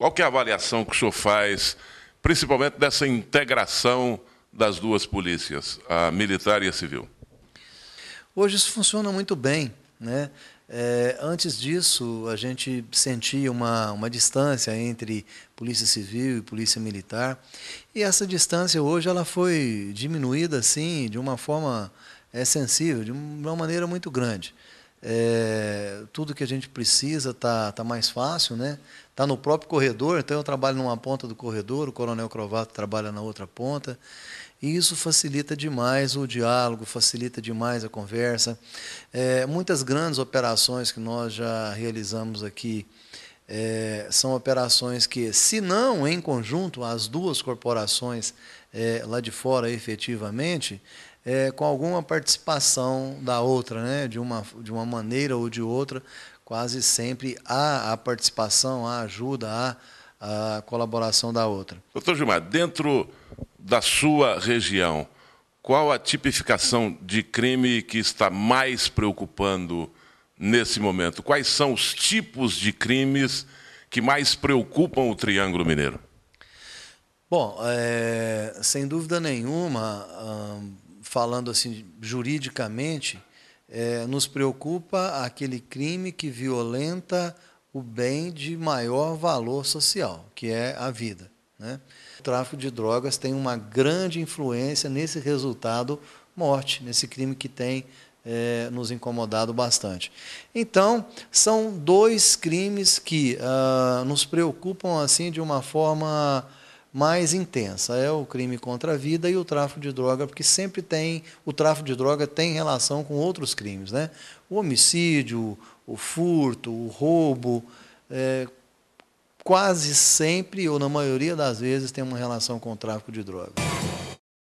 Qual que é a avaliação que o senhor faz, principalmente dessa integração das duas polícias, a militar e a civil? Hoje isso funciona muito bem. Né? É, antes disso, a gente sentia uma, uma distância entre polícia civil e polícia militar. E essa distância hoje ela foi diminuída assim, de uma forma é, sensível, de uma maneira muito grande. É, tudo que a gente precisa está tá mais fácil, né? Está no próprio corredor, então eu trabalho numa ponta do corredor, o coronel Crovato trabalha na outra ponta. E isso facilita demais o diálogo, facilita demais a conversa. É, muitas grandes operações que nós já realizamos aqui é, são operações que, se não em conjunto, as duas corporações é, lá de fora efetivamente, é, com alguma participação da outra, né? de, uma, de uma maneira ou de outra, quase sempre há a participação, a ajuda, há a colaboração da outra. Doutor Gilmar, dentro da sua região, qual a tipificação de crime que está mais preocupando nesse momento? Quais são os tipos de crimes que mais preocupam o Triângulo Mineiro? Bom, é, sem dúvida nenhuma, falando assim juridicamente, é, nos preocupa aquele crime que violenta o bem de maior valor social, que é a vida. Né? O tráfico de drogas tem uma grande influência nesse resultado morte, nesse crime que tem é, nos incomodado bastante. Então, são dois crimes que ah, nos preocupam assim de uma forma mais intensa. É o crime contra a vida e o tráfico de droga, porque sempre tem, o tráfico de droga tem relação com outros crimes, né? O homicídio, o furto, o roubo, é, quase sempre, ou na maioria das vezes, tem uma relação com o tráfico de droga.